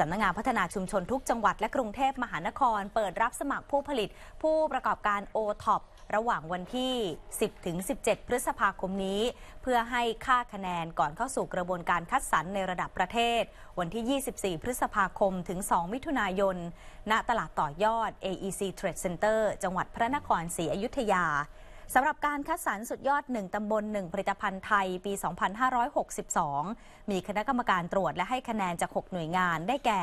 สำนักงงานพัฒนาชุมชนทุกจังหวัดและกรุงเทพมหานครเปิดรับสมัครผู้ผลิตผู้ประกอบการโอท็อประหว่างวันที่ 10ถึง17 พฤษภาคมนี้ เพื่อให้ค่าคะแนนก่อนเข้าสู่กระบวนการคัดสรรในระดับประเทศ วันที่ 24 พฤษภาคมถึง 2 มิถุนายนณตลาดต่อยอด AEC Trade Center จังหวัดพระนครศรีอยุธยาสำหรับการคัดสรรสุดยอด1ตำบล1ผลิตภัณฑ์ไทย ปี 2562 มีคณะกรรมการตรวจและให้คะแนนจาก 6 หน่วยงานได้แก่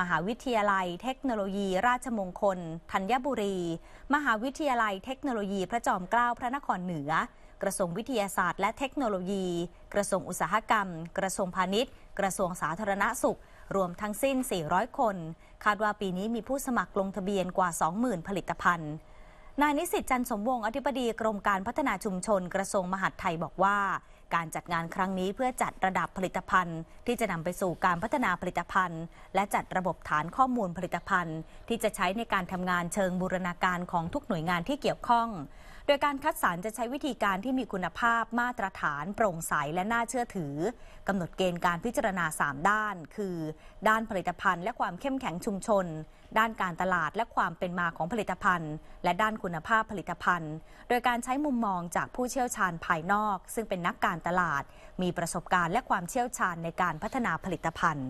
มหาวิทยาลัย เทคโนโลยี ราชมงคลธัญบุรี มหาวิทยาลัยเทคโนโลยีพระจอมเกล้าพระนครเหนือ กระทรวงวิทยาศาสตร์ และเทคโนโลยี กระทรวงอุตสาหกรรม กระทรวงพาณิชย์ กระทรวงสาธารณสุข รวมทั้งสิ้น 400 คนคาดว่าปีนี้มีผู้สมัครลงทะเบียนกว่า 20,000 ผลิตภัณฑ์นายนิสิตจันสมวงอธิบดีกรมการพัฒนาชุมชนกระทรวงมหาดไทยบอกว่าการจัดงานครั้งนี้เพื่อจัดระดับผลิตภัณฑ์ ที่จะนำไปสู่การพัฒนาผลิตภัณฑ์ และจัดระบบฐานข้อมูลผลิตภัณฑ์ ที่จะใช้ในการทำงานเชิงบูรณาการของทุกหน่วยงานที่เกี่ยวข้อง โดยการคัดสรรจะใช้วิธีการที่มีคุณภาพมาตรฐานโปร่งใสและน่าเชื่อถือกำหนดเกณฑ์การพิจารณา 3 ด้าน คือ ด้านผลิตภัณฑ์และความเข้มแข็งชุมชน ด้านการตลาดและความเป็นมาของผลิตภัณฑ์ และด้านคุณภาพผลิตภัณฑ์ โดยการใช้มุมมองจากผู้เชี่ยวชาญภายนอก ซึ่งเป็นนักการตลาดมีประสบการณ์และความเชี่ยวชาญในการพัฒนาผลิตภัณฑ์